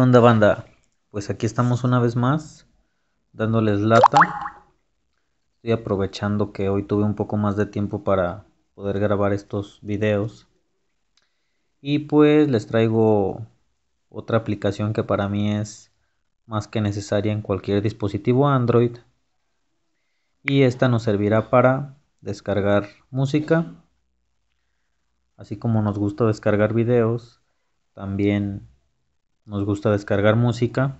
onda banda? Pues aquí estamos una vez más dándoles lata. Estoy aprovechando que hoy tuve un poco más de tiempo para poder grabar estos videos. Y pues les traigo otra aplicación que para mí es más que necesaria en cualquier dispositivo Android. Y esta nos servirá para descargar música. Así como nos gusta descargar videos, también nos gusta descargar música.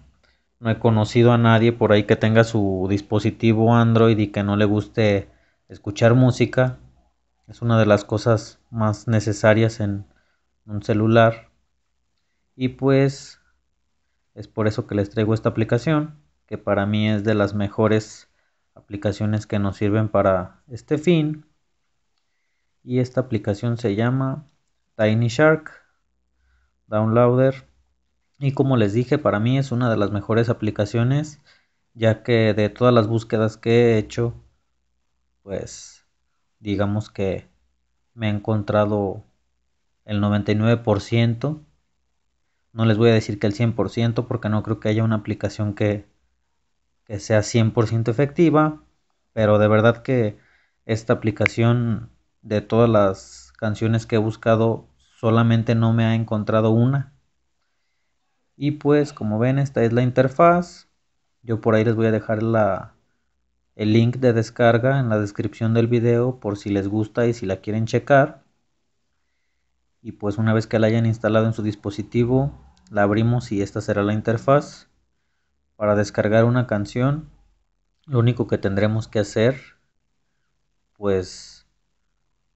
No he conocido a nadie por ahí que tenga su dispositivo Android y que no le guste escuchar música. Es una de las cosas más necesarias en un celular. Y pues es por eso que les traigo esta aplicación, que para mí es de las mejores aplicaciones que nos sirven para este fin. Y esta aplicación se llama Tiny Shark Downloader y como les dije, para mí es una de las mejores aplicaciones, ya que de todas las búsquedas que he hecho, pues digamos que me he encontrado el 99%. No les voy a decir que el 100% porque no creo que haya una aplicación que, que sea 100% efectiva, pero de verdad que esta aplicación de todas las canciones que he buscado solamente no me ha encontrado una y pues como ven esta es la interfaz. Yo por ahí les voy a dejar el link de descarga en la descripción del video por si les gusta y si la quieren checar. Y pues una vez que la hayan instalado en su dispositivo, la abrimos y esta será la interfaz. Para descargar una canción, lo único que tendremos que hacer, pues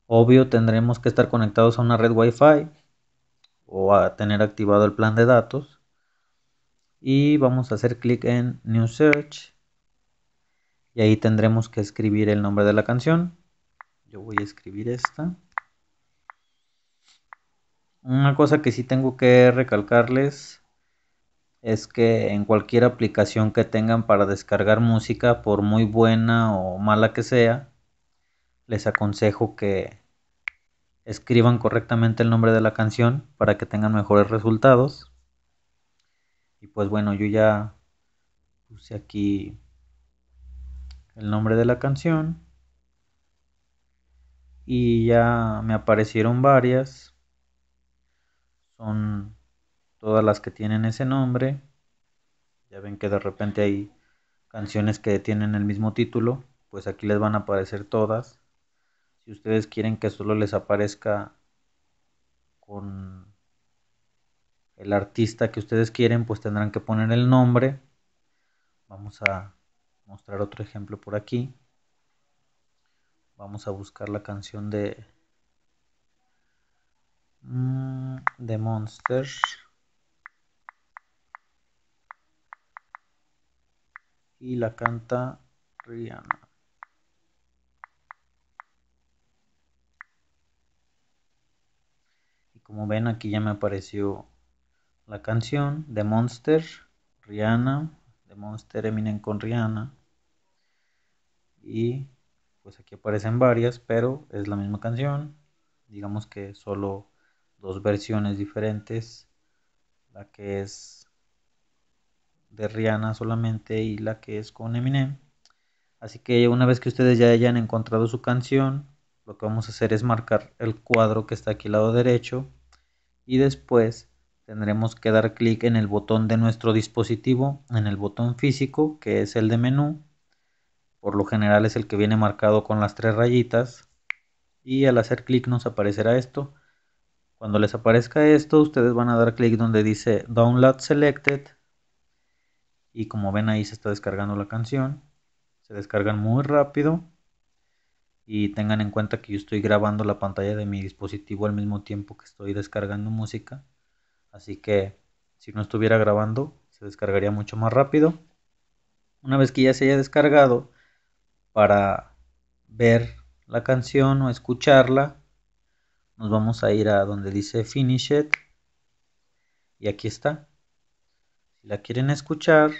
obvio tendremos que estar conectados a una red wifi o a tener activado el plan de datos y vamos a hacer clic en New Search y ahí tendremos que escribir el nombre de la canción. Yo voy a escribir esta. Una cosa que sí tengo que recalcarles es que en cualquier aplicación que tengan para descargar música, por muy buena o mala que sea, les aconsejo que escriban correctamente el nombre de la canción para que tengan mejores resultados. Y pues bueno, yo ya puse aquí el nombre de la canción. Y ya me aparecieron varias. Son todas las que tienen ese nombre. Ya ven que de repente hay canciones que tienen el mismo título. Pues aquí les van a aparecer todas. Si ustedes quieren que solo les aparezca con el artista que ustedes quieren, pues tendrán que poner el nombre. Vamos a mostrar otro ejemplo por aquí. Vamos a buscar la canción de The mm, Monsters. Y la canta Rihanna. Y como ven aquí ya me apareció la canción de Monster, Rihanna, de Monster Eminem con Rihanna. Y pues aquí aparecen varias, pero es la misma canción. Digamos que solo dos versiones diferentes. La que es de Rihanna solamente y la que es con Eminem. Así que una vez que ustedes ya hayan encontrado su canción, lo que vamos a hacer es marcar el cuadro que está aquí al lado derecho y después tendremos que dar clic en el botón de nuestro dispositivo, en el botón físico, que es el de menú. Por lo general es el que viene marcado con las tres rayitas. Y al hacer clic nos aparecerá esto. Cuando les aparezca esto, ustedes van a dar clic donde dice Download Selected. Y como ven ahí se está descargando la canción. Se descargan muy rápido. Y tengan en cuenta que yo estoy grabando la pantalla de mi dispositivo al mismo tiempo que estoy descargando música. Así que si no estuviera grabando, se descargaría mucho más rápido. Una vez que ya se haya descargado, para ver la canción o escucharla, nos vamos a ir a donde dice Finish It. Y aquí está. Si la quieren escuchar,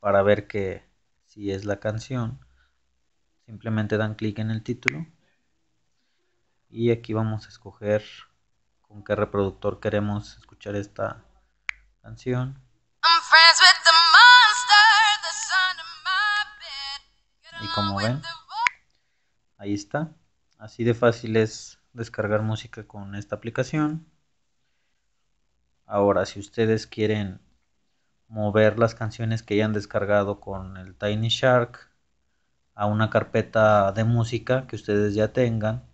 para ver que si es la canción, simplemente dan clic en el título. Y aquí vamos a escoger con qué reproductor queremos escuchar esta canción. Y como ven, ahí está. Así de fácil es descargar música con esta aplicación. Ahora, si ustedes quieren mover las canciones que hayan descargado con el Tiny Shark a una carpeta de música que ustedes ya tengan,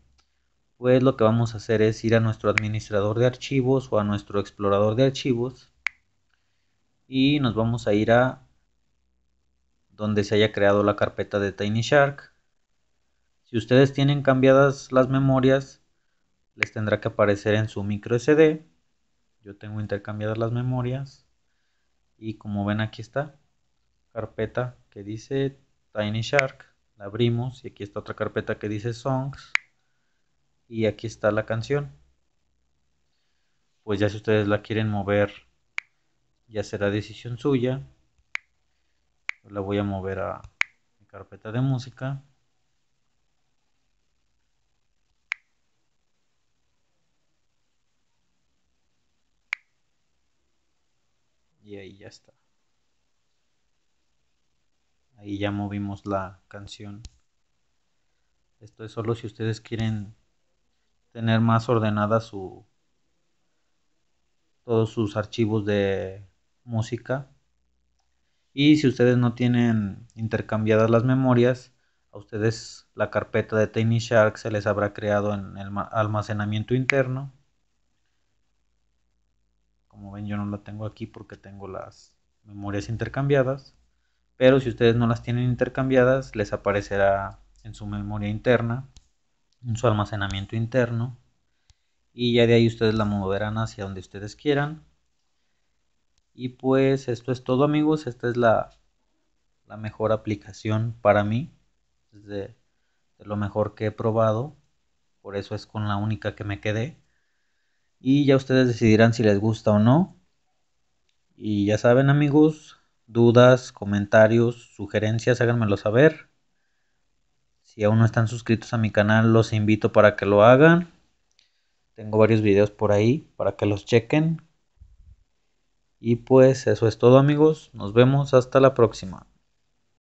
pues lo que vamos a hacer es ir a nuestro administrador de archivos o a nuestro explorador de archivos y nos vamos a ir a donde se haya creado la carpeta de Tiny Shark. Si ustedes tienen cambiadas las memorias, les tendrá que aparecer en su micro SD. Yo tengo intercambiadas las memorias y como ven aquí está carpeta que dice Tiny Shark. La abrimos y aquí está otra carpeta que dice Songs y aquí está la canción. Pues ya si ustedes la quieren mover, ya será decisión suya. la voy a mover a mi carpeta de música. y ahí ya está. Ahí ya movimos la canción. Esto es solo si ustedes quieren tener más ordenada su todos sus archivos de música. Y si ustedes no tienen intercambiadas las memorias, a ustedes la carpeta de Tiny Shark se les habrá creado en el almacenamiento interno. Como ven, yo no la tengo aquí porque tengo las memorias intercambiadas. Pero si ustedes no las tienen intercambiadas, les aparecerá en su memoria interna su almacenamiento interno y ya de ahí ustedes la moverán hacia donde ustedes quieran y pues esto es todo amigos esta es la, mejor aplicación para mí de lo mejor que he probado por eso es con la única que me quedé y ya ustedes decidirán si les gusta o no y ya saben amigos dudas comentarios sugerencias háganmelo saber si aún no están suscritos a mi canal, los invito para que lo hagan. Tengo varios videos por ahí para que los chequen. Y pues eso es todo amigos. Nos vemos hasta la próxima.